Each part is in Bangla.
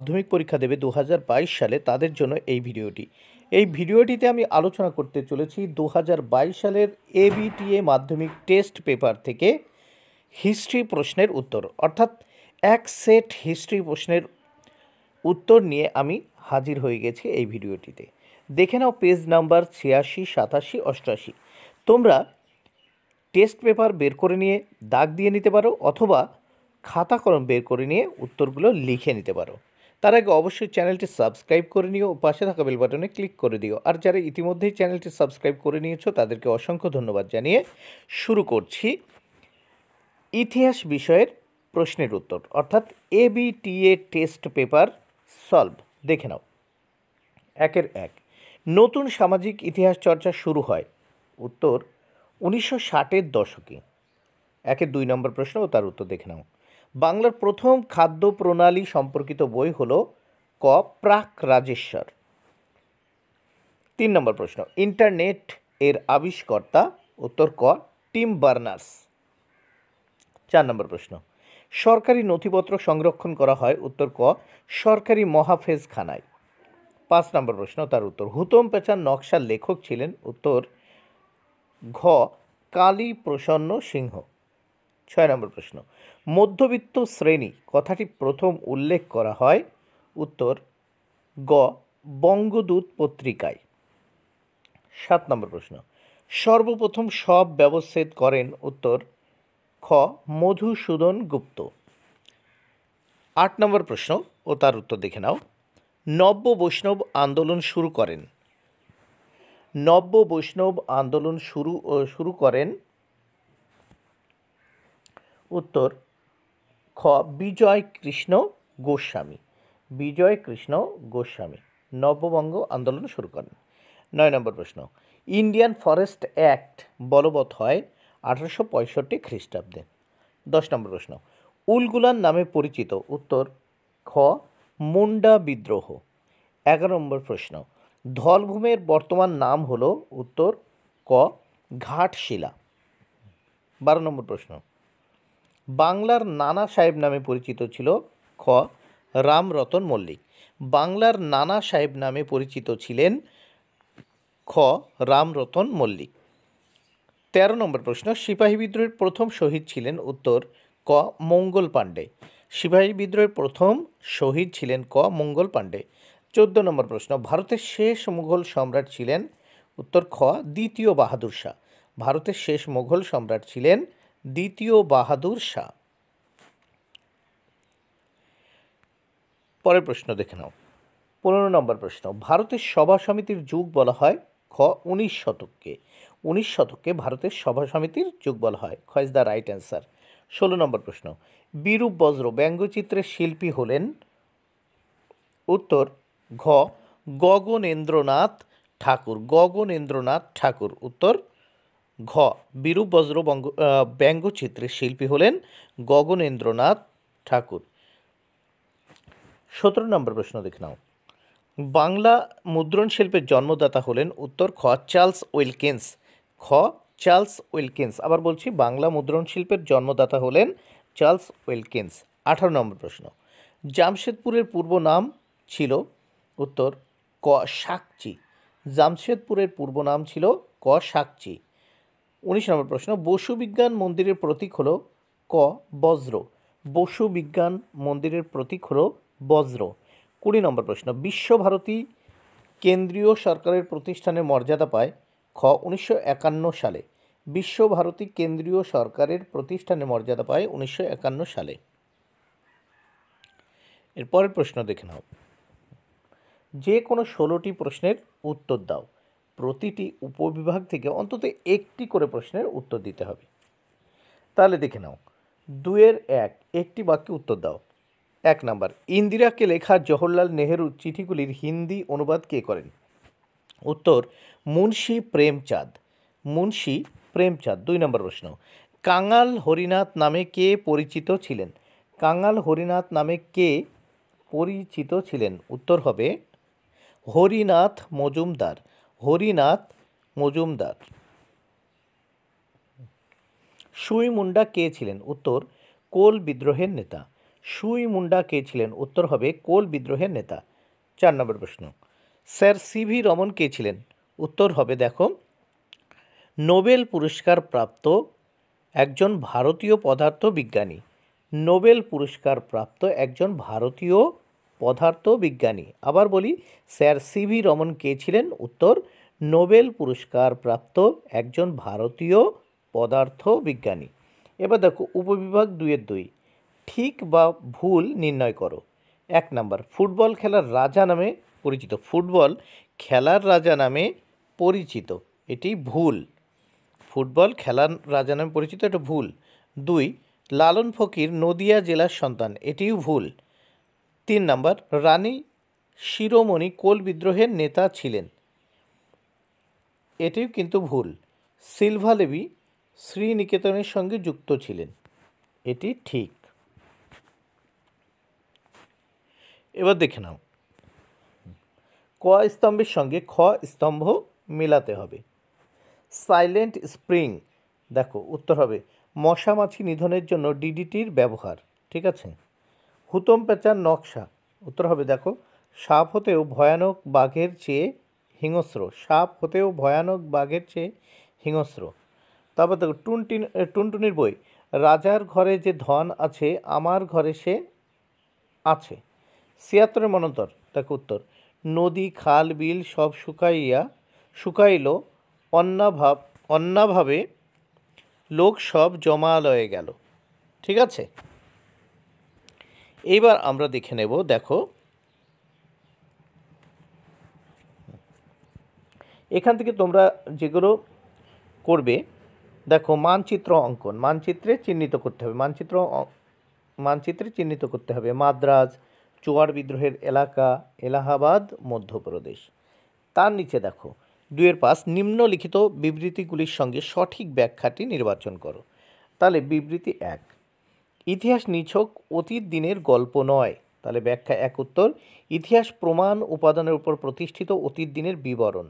মাধ্যমিক পরীক্ষা দেবে দু সালে তাদের জন্য এই ভিডিওটি এই ভিডিওটিতে আমি আলোচনা করতে চলেছি দু সালের এবিটিএ মাধ্যমিক টেস্ট পেপার থেকে হিস্ট্রি প্রশ্নের উত্তর অর্থাৎ এক সেট হিস্ট্রি প্রশ্নের উত্তর নিয়ে আমি হাজির হয়ে গেছি এই ভিডিওটিতে দেখে নাও পেজ নাম্বার ছিয়াশি সাতাশি অষ্টআশি তোমরা টেস্ট পেপার বের করে নিয়ে দাগ দিয়ে নিতে পারো অথবা খাতা কলম বের করে নিয়ে উত্তরগুলো লিখে নিতে পারো তার আগে অবশ্যই চ্যানেলটি সাবস্ক্রাইব করে নিও ও পাশে থাকা বেল বাটনে ক্লিক করে দিও আর যারা ইতিমধ্যেই চ্যানেলটি সাবস্ক্রাইব করে নিয়েছো তাদেরকে অসংখ্য ধন্যবাদ জানিয়ে শুরু করছি ইতিহাস বিষয়ের প্রশ্নের উত্তর অর্থাৎ এ এ টেস্ট পেপার সলভ দেখে নাও একের এক নতুন সামাজিক ইতিহাস চর্চা শুরু হয় উত্তর উনিশশো ষাটের দশকে একের দুই নম্বর প্রশ্ন ও তার উত্তর দেখে নাও বাংলার প্রথম খাদ্য প্রণালী সম্পর্কিত বই হল ক প্রাক রাজেশ্বর তিন নম্বর প্রশ্ন ইন্টারনেট এর আবিষ্কর্তা উত্তর ক টিম বার্নার্স চার নম্বর প্রশ্ন সরকারি নথিপত্র সংরক্ষণ করা হয় উত্তর ক সরকারি মহাফেজখানায় পাঁচ নম্বর প্রশ্ন তার উত্তর হুতম পেচার নকশার লেখক ছিলেন উত্তর ঘ কালী প্রসন্ন সিংহ ছয় নম্বর প্রশ্ন মধ্যবিত্ত শ্রেণী কথাটি প্রথম উল্লেখ করা হয় উত্তর গ বঙ্গদূত পত্রিকায় সাত নম্বর প্রশ্ন সর্বপ্রথম সব ব্যবচ্ছেদ করেন উত্তর খ মধুসূদন গুপ্ত আট নম্বর প্রশ্ন ও তার উত্তর দেখে নাও নব্য বৈষ্ণব আন্দোলন শুরু করেন নব্য বৈষ্ণব আন্দোলন শুরু শুরু করেন উত্তর খ বিজয় কৃষ্ণ গোস্বামী বিজয় কৃষ্ণ গোস্বামী নববঙ্গ আন্দোলন শুরু করেন নয় নম্বর প্রশ্ন ইন্ডিয়ান ফরেস্ট অ্যাক্ট বলবৎ হয় আঠারোশো পঁয়ষট্টি খ্রিস্টাব্দে দশ নম্বর প্রশ্ন উলগুলান নামে পরিচিত উত্তর খ মুন্ডা বিদ্রোহ এগারো নম্বর প্রশ্ন ধলভূমের বর্তমান নাম হলো উত্তর ক ঘাটশিলা বারো নম্বর প্রশ্ন বাংলার নানা সাহেব নামে পরিচিত ছিল খ রামরতন মল্লিক বাংলার নানা সাহেব নামে পরিচিত ছিলেন খ রামরতন মল্লিক তেরো নম্বর প্রশ্ন সিপাহী বিদ্রোহের প্রথম শহীদ ছিলেন উত্তর ক মঙ্গল পাণ্ডে সিপাহী বিদ্রোহের প্রথম শহীদ ছিলেন ক মঙ্গল পাণ্ডে চোদ্দ নম্বর প্রশ্ন ভারতের শেষ মুঘল সম্রাট ছিলেন উত্তর খ দ্বিতীয় বাহাদুর শাহ ভারতের শেষ মুঘল সম্রাট ছিলেন দ্বিতীয় বাহাদুর শাহ পরের প্রশ্ন দেখে নাও পনেরো নম্বর প্রশ্ন ভারতের সভা সমিতির যুগ বলা হয় খ উনিশ শতককে উনিশ শতককে ভারতের সভা সমিতির যুগ বলা হয় খ ইজ দ্য রাইট অ্যান্সার ষোলো নম্বর প্রশ্ন বিরূপ বজ্র ব্যঙ্গচিত্রের শিল্পী হলেন উত্তর ঘ গগনেন্দ্রনাথ ঠাকুর গগনেন্দ্রনাথ ঠাকুর উত্তর ঘ বিরূপ বজ্র বঙ্গ ব্যঙ্গচিত্রের শিল্পী হলেন গগনেন্দ্রনাথ ঠাকুর সতেরো নম্বর প্রশ্ন দেখে নাও বাংলা মুদ্রণ শিল্পের জন্মদাতা হলেন উত্তর খ চার্লস উইলকিন্স খ চার্লস উইলকিন্স আবার বলছি বাংলা মুদ্রণ শিল্পের জন্মদাতা হলেন চার্লস উইলকিন্স আঠারো নম্বর প্রশ্ন জামশেদপুরের পূর্ব নাম ছিল উত্তর ক সাকচি জামশেদপুরের পূর্ব নাম ছিল ক সাকচি উনিশ নম্বর প্রশ্ন বসু বিজ্ঞান মন্দিরের প্রতীক হলো ক বজ্র বসু বিজ্ঞান মন্দিরের প্রতীক হলো বজ্র কুড়ি নম্বর প্রশ্ন বিশ্বভারতী কেন্দ্রীয় সরকারের প্রতিষ্ঠানের মর্যাদা পায় খ উনিশশো একান্ন সালে বিশ্বভারতী কেন্দ্রীয় সরকারের প্রতিষ্ঠানের মর্যাদা পায় উনিশশো একান্ন সালে এরপরের প্রশ্ন দেখে নাও যে কোনো ষোলোটি প্রশ্নের উত্তর দাও প্রতিটি উপবিভাগ থেকে অন্তত একটি করে প্রশ্নের উত্তর দিতে হবে তাহলে দেখে নাও দুয়ের এক একটি বাক্যে উত্তর দাও এক নাম্বার ইন্দিরাকে লেখা জওহরলাল নেহেরু চিঠিগুলির হিন্দি অনুবাদ কে করেন উত্তর মুন্সি প্রেমচাঁদ মুন্সি প্রেমচাঁদ দুই নম্বর প্রশ্ন কাঙাল হরিনাথ নামে কে পরিচিত ছিলেন কাঙাল হরিনাথ নামে কে পরিচিত ছিলেন উত্তর হবে হরিনাথ মজুমদার হরিনাথ মজুমদার সুই মুন্ডা কে ছিলেন উত্তর কোল বিদ্রোহের নেতা সুই মুন্ডা কে ছিলেন উত্তর হবে কোল বিদ্রোহের নেতা চার নম্বর প্রশ্ন স্যার সি ভি রমন কে ছিলেন উত্তর হবে দেখো নোবেল পুরস্কার প্রাপ্ত একজন ভারতীয় পদার্থ বিজ্ঞানী নোবেল পুরস্কার প্রাপ্ত একজন ভারতীয় পদার্থবিজ্ঞানী আবার বলি স্যার সিভি রমন কে ছিলেন উত্তর নোবেল পুরস্কার প্রাপ্ত একজন ভারতীয় পদার্থ বিজ্ঞানী এবার দেখো উপবিভাগ দুয়ের দুই ঠিক বা ভুল নির্ণয় করো এক নম্বর ফুটবল খেলার রাজা নামে পরিচিত ফুটবল খেলার রাজা নামে পরিচিত এটি ভুল ফুটবল খেলার রাজা নামে পরিচিত এটা ভুল দুই লালন ফকির নদিয়া জেলার সন্তান এটিও ভুল তিন নম্বর রানী শিরোমণি কোল বিদ্রোহের নেতা ছিলেন এটিও কিন্তু ভুল সিলভা দেবী শ্রীনিকেতনের সঙ্গে যুক্ত ছিলেন এটি ঠিক এবার দেখে নাও ক স্তম্ভের সঙ্গে খ স্তম্ভ মেলাতে হবে সাইলেন্ট স্প্রিং দেখো উত্তর হবে মশামাছি নিধনের জন্য ডিডিটির ব্যবহার ঠিক আছে হুতম পেঁচার নকশা উত্তর হবে দেখো সাপ হতেও ভয়ানক বাঘের চেয়ে হিংস্র সাপ হতেও ভয়ানক বাঘের চেয়ে হিংস্র তারপর দেখো টুনটিন টুনটুনির বই রাজার ঘরে যে ধন আছে আমার ঘরে সে আছে ছিয়াত্তরের মনন্তর দেখো উত্তর নদী খাল বিল সব শুকাইয়া শুকাইল অন্যাভাব অন্যাভাবে লোক সব জমালয়ে গেল ঠিক আছে এইবার আমরা দেখে নেব দেখো এখান থেকে তোমরা যেগুলো করবে দেখো মানচিত্র অঙ্কন মানচিত্রে চিহ্নিত করতে হবে মানচিত্র মানচিত্রে চিহ্নিত করতে হবে মাদ্রাজ চুয়ার বিদ্রোহের এলাকা এলাহাবাদ মধ্যপ্রদেশ তার নিচে দেখো দুয়ের পাস নিম্নলিখিত বিবৃতিগুলির সঙ্গে সঠিক ব্যাখ্যাটি নির্বাচন করো তাহলে বিবৃতি এক ইতিহাস নিছক অতীত দিনের গল্প নয় তাহলে ব্যাখ্যা এক উত্তর ইতিহাস প্রমাণ উপাদানের উপর প্রতিষ্ঠিত অতীত দিনের বিবরণ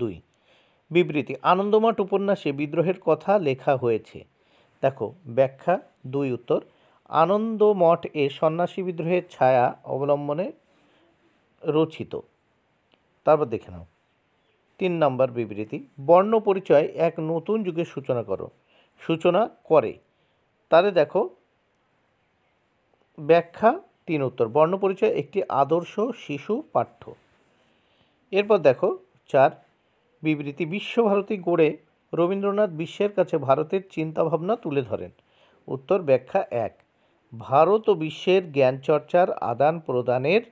দুই বিবৃতি আনন্দমঠ উপন্যাসে বিদ্রোহের কথা লেখা হয়েছে দেখো ব্যাখ্যা দুই উত্তর আনন্দমঠ এ সন্ন্যাসী বিদ্রোহের ছায়া অবলম্বনে রচিত তারপর দেখে নাও তিন নম্বর বিবৃতি বর্ণ পরিচয় এক নতুন যুগের সূচনা করো সূচনা করে তাহলে দেখো ব্যাখ্যা তিন উত্তর বর্ণ পরিচয় একটি আদর্শ শিশু পাঠ্য এরপর দেখো চার বিবৃতি বিশ্বভারতী গড়ে রবীন্দ্রনাথ বিশ্বের কাছে ভারতের চিন্তাভাবনা তুলে ধরেন উত্তর ব্যাখ্যা এক ভারত ও বিশ্বের জ্ঞান চর্চার আদান প্রদানের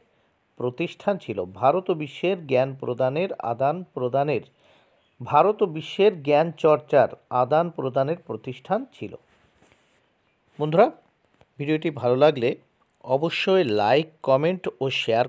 প্রতিষ্ঠান ছিল ভারত ও বিশ্বের জ্ঞান প্রদানের আদান প্রদানের ভারত ও বিশ্বের জ্ঞান চর্চার আদান প্রদানের প্রতিষ্ঠান ছিল বন্ধুরা ভিডিওটি ভালো লাগলে অবশ্যই লাইক কমেন্ট ও শেয়ার